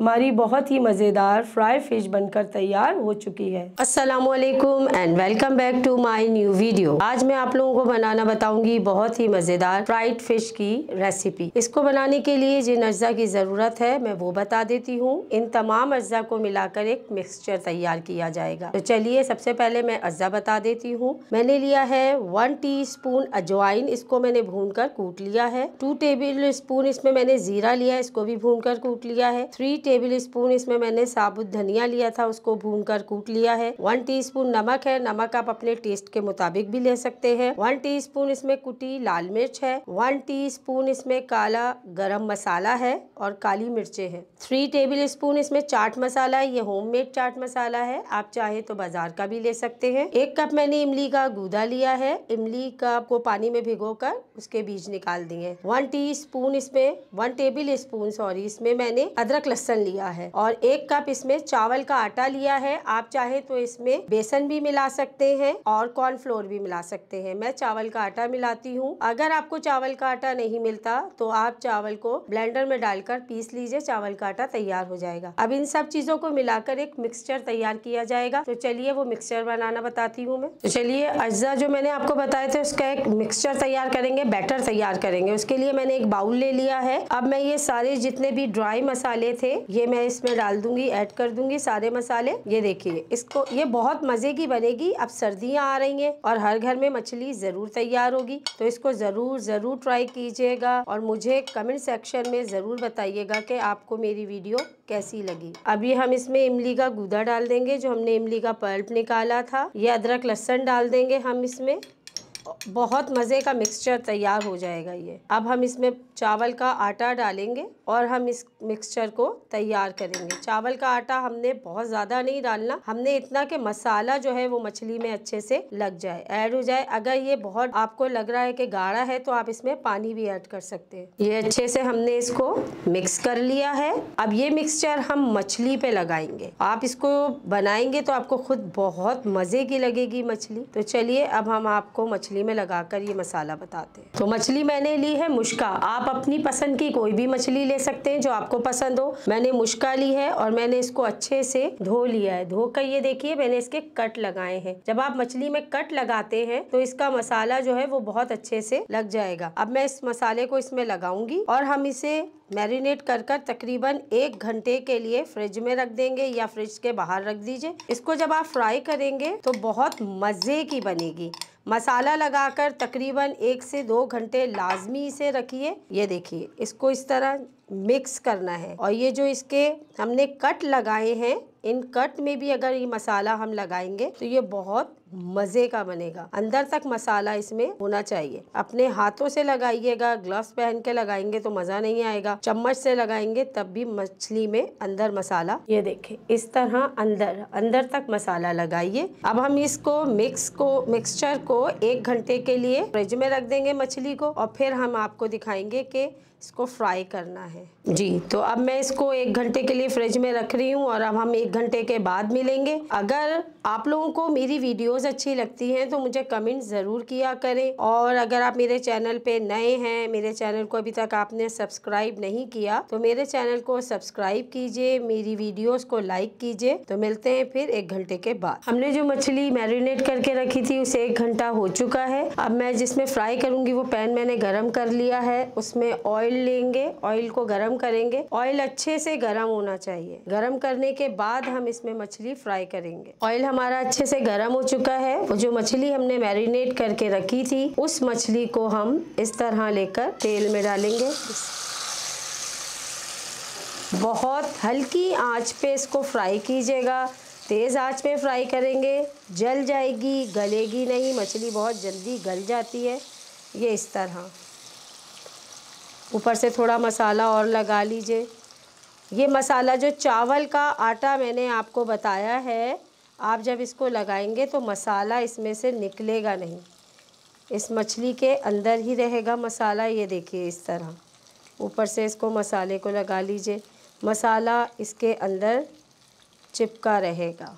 हमारी बहुत ही मज़ेदार फ्राई फिश बनकर तैयार हो चुकी है अस्सलाम वालेकुम and welcome back to my new video आज मैं आप लोगों को बनाना बताऊंगी बहुत ही मज़ेदार फ्राइड फिश की रेसिपी इसको बनाने के लिए जिन अज्जा की ज़रूरत है मैं वो बता देती हूँ इन तमाम अज्जा को मिलाकर एक मिक्सचर तैयार किया जाएगा तो चलिए सबसे पहले मैं अज्जा बता देती हूँ मैंने लिया है वन टी स्पून अजवाइन इसको मैंने भून कर कूट लिया है टू टेबल स्पून इसमें मैंने जीरा लिया इसको भी भून कर कूट लिया है थ्री टेबल स्पून इसमें मैंने साबुत धनिया लिया था उसको भून कर कूट लिया है वन टीस्पून नमक है नमक आप अपने टेस्ट के मुताबिक भी ले सकते हैं वन टीस्पून इसमें कुटी लाल मिर्च है वन टीस्पून इसमें काला गरम मसाला है और काली मिर्चे हैं थ्री टेबल स्पून इसमें चाट मसाला है ये होम मेड चाट मसाला है आप चाहे तो बाजार का भी ले सकते हैं एक कप मैंने इमली का गूदा लिया है इमली का आपको पानी में भिगो कर उसके बीज निकाल दिए वन टी स्पून इसमें वन टेबल स्पून सॉरी इसमें मैंने अदरक लहसन बेसन लिया है और एक कप इसमें चावल का आटा लिया है आप चाहे तो इसमें बेसन भी मिला सकते हैं और कॉर्नफ्लोर भी मिला सकते हैं मैं चावल का आटा मिलाती हूँ अगर आपको चावल का आटा नहीं मिलता तो आप चावल को ब्लेंडर में डालकर पीस लीजिए चावल का आटा तैयार हो जाएगा अब इन सब चीजों को मिलाकर एक मिक्सचर तैयार किया जाएगा तो चलिए वो मिक्सचर बनाना बताती हूँ मैं तो चलिए अज्जा जो मैंने आपको बताए थे उसका एक मिक्सचर तैयार करेंगे बैटर तैयार करेंगे उसके लिए मैंने एक बाउल ले लिया है अब मैं ये सारे जितने भी ड्राई मसाले थे ये मैं इसमें डाल दूंगी ऐड कर दूंगी सारे मसाले ये देखिए इसको ये बहुत मज़े की बनेगी अब सर्दियां आ रही हैं और हर घर में मछली ज़रूर तैयार होगी तो इसको ज़रूर ज़रूर ट्राई कीजिएगा और मुझे कमेंट सेक्शन में ज़रूर बताइएगा कि आपको मेरी वीडियो कैसी लगी अभी हम इसमें इमली का गुदा डाल देंगे जो हमने इमली का पल्प निकाला था ये अदरक लहसन डाल देंगे हम इसमें बहुत मज़े का मिक्सचर तैयार हो जाएगा ये अब हम इसमें चावल का आटा डालेंगे और हम इस मिक्सचर को तैयार करेंगे चावल का आटा हमने बहुत ज़्यादा नहीं डालना हमने इतना कि मसाला जो है वो मछली में अच्छे से लग जाए ऐड हो जाए अगर ये बहुत आपको लग रहा है कि गाढ़ा है तो आप इसमें पानी भी ऐड कर सकते हैं ये अच्छे से हमने इसको मिक्स कर लिया है अब ये मिक्सचर हम मछली पे लगाएंगे आप इसको बनाएंगे तो आपको खुद बहुत मज़े की लगेगी मछली तो चलिए अब हम आपको मछली मछली में लगाकर ये मसाला बताते हैं तो मछली मैंने ली है मुश्का आप अपनी पसंद की कोई भी मछली ले सकते हैं जो आपको पसंद हो मैंने मुश्का ली है और मैंने इसको अच्छे से धो लिया है धोकर ये देखिए मैंने इसके कट लगाए हैं जब आप मछली में कट लगाते हैं तो इसका मसाला जो है वो बहुत अच्छे से लग जाएगा अब मैं इस मसाले को इसमें लगाऊंगी और हम इसे मैरिनेट कर कर तकरीबन एक घंटे के लिए फ्रिज में रख देंगे या फ्रिज के बाहर रख दीजिए इसको जब आप फ्राई करेंगे तो बहुत मज़े की बनेगी मसाला लगाकर तकरीबन एक से दो घंटे लाजमी इसे रखिए ये देखिए इसको इस तरह मिक्स करना है और ये जो इसके हमने कट लगाए हैं इन कट में भी अगर ये मसाला हम लगाएंगे तो ये बहुत मज़े का बनेगा अंदर तक मसाला इसमें होना चाहिए अपने हाथों से लगाइएगा ग्लव्स पहन के लगाएंगे तो मज़ा नहीं आएगा चम्मच से लगाएंगे तब भी मछली में अंदर मसाला ये देखें इस तरह अंदर अंदर तक मसाला लगाइए अब हम इसको मिक्स को मिक्सचर को एक घंटे के लिए फ्रिज में रख देंगे मछली को और फिर हम आपको दिखाएंगे की इसको फ्राई करना है जी तो अब मैं इसको एक घंटे के लिए फ्रिज में रख रही हूँ और अब हम एक घंटे के बाद मिलेंगे अगर आप लोगों को मेरी वीडियोस अच्छी लगती हैं तो मुझे कमेंट ज़रूर किया करें और अगर आप मेरे चैनल पे नए हैं मेरे चैनल को अभी तक आपने सब्सक्राइब नहीं किया तो मेरे चैनल को सब्सक्राइब कीजिए मेरी वीडियोज को लाइक कीजिए तो मिलते हैं फिर एक घंटे के बाद हमने जो मछली मैरिनेट करके रखी थी उसे एक घंटा हो चुका है अब मैं जिसमें फ्राई करूंगी वो पैन मैंने गर्म कर लिया है उसमें ऑयल ऑयल लेंगे ऑयल को गर्म करेंगे ऑयल अच्छे से गर्म होना चाहिए गर्म करने के बाद हम इसमें मछली फ्राई करेंगे ऑयल हमारा अच्छे से गर्म हो चुका है जो मछली हमने मैरिनेट करके रखी थी उस मछली को हम इस तरह लेकर तेल में डालेंगे बहुत हल्की आंच पे इसको फ्राई कीजिएगा तेज़ आंच पे फ्राई करेंगे जल जाएगी गलेगी नहीं मछली बहुत जल्दी गल जाती है ये इस तरह ऊपर से थोड़ा मसाला और लगा लीजिए ये मसाला जो चावल का आटा मैंने आपको बताया है आप जब इसको लगाएंगे तो मसाला इसमें से निकलेगा नहीं इस मछली के अंदर ही रहेगा मसाला ये देखिए इस तरह ऊपर से इसको मसाले को लगा लीजिए मसाला इसके अंदर चिपका रहेगा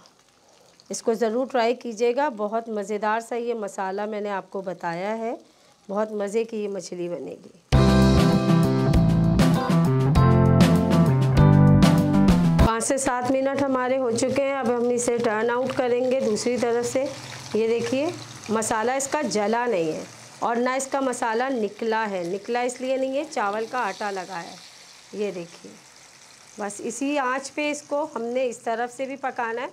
इसको ज़रूर ट्राई कीजिएगा बहुत मज़ेदार सा ये मसाला मैंने आपको बताया है बहुत मज़े की ये मछली बनेगी पाँच से सात मिनट हमारे हो चुके हैं अब हम इसे टर्न आउट करेंगे दूसरी तरफ से ये देखिए मसाला इसका जला नहीं है और ना इसका मसाला निकला है निकला इसलिए नहीं है चावल का आटा लगा है ये देखिए बस इसी आंच पे इसको हमने इस तरफ से भी पकाना है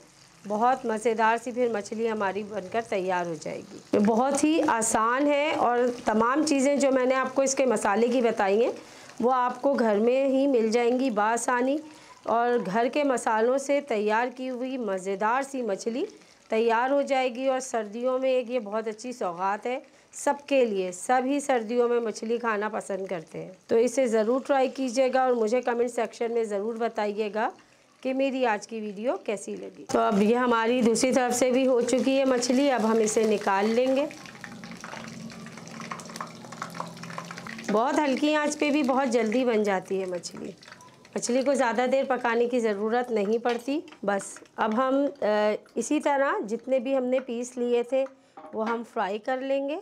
बहुत मज़ेदार सी फिर मछली हमारी बनकर तैयार हो जाएगी ये बहुत ही आसान है और तमाम चीज़ें जो मैंने आपको इसके मसाले की बताई हैं वो आपको घर में ही मिल जाएंगी बासानी और घर के मसालों से तैयार की हुई मज़ेदार सी मछली तैयार हो जाएगी और सर्दियों में एक ये बहुत अच्छी सौगात है सबके लिए सभी सर्दियों में मछली खाना पसंद करते हैं तो इसे ज़रूर ट्राई कीजिएगा और मुझे कमेंट सेक्शन में ज़रूर बताइएगा कि मेरी आज की वीडियो कैसी लगी तो अब ये हमारी दूसरी तरफ से भी हो चुकी है मछली अब हम इसे निकाल लेंगे बहुत हल्की आंच पे भी बहुत जल्दी बन जाती है मछली मछली को ज़्यादा देर पकाने की ज़रूरत नहीं पड़ती बस अब हम इसी तरह जितने भी हमने पीस लिए थे वो हम फ्राई कर लेंगे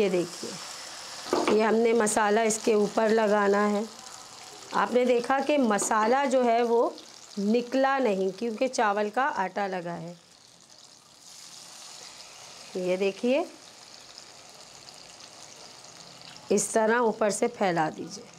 ये देखिए ये हमने मसाला इसके ऊपर लगाना है आपने देखा कि मसाला जो है वो निकला नहीं क्योंकि चावल का आटा लगा है ये देखिए इस तरह ऊपर से फैला दीजिए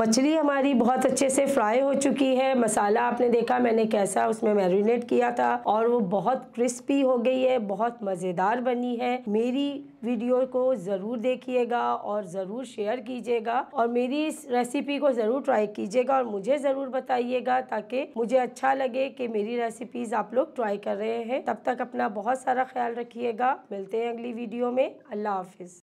मछली हमारी बहुत अच्छे से फ्राई हो चुकी है मसाला आपने देखा मैंने कैसा उसमें मैरिनेट किया था और वो बहुत क्रिस्पी हो गई है बहुत मज़ेदार बनी है मेरी वीडियो को ज़रूर देखिएगा और ज़रूर शेयर कीजिएगा और मेरी इस रेसिपी को ज़रूर ट्राई कीजिएगा और मुझे ज़रूर बताइएगा ताकि मुझे अच्छा लगे कि मेरी रेसिपीज़ आप लोग ट्राई कर रहे हैं तब तक अपना बहुत सारा ख्याल रखिएगा मिलते हैं अगली वीडियो में अल्लाह हाफिज़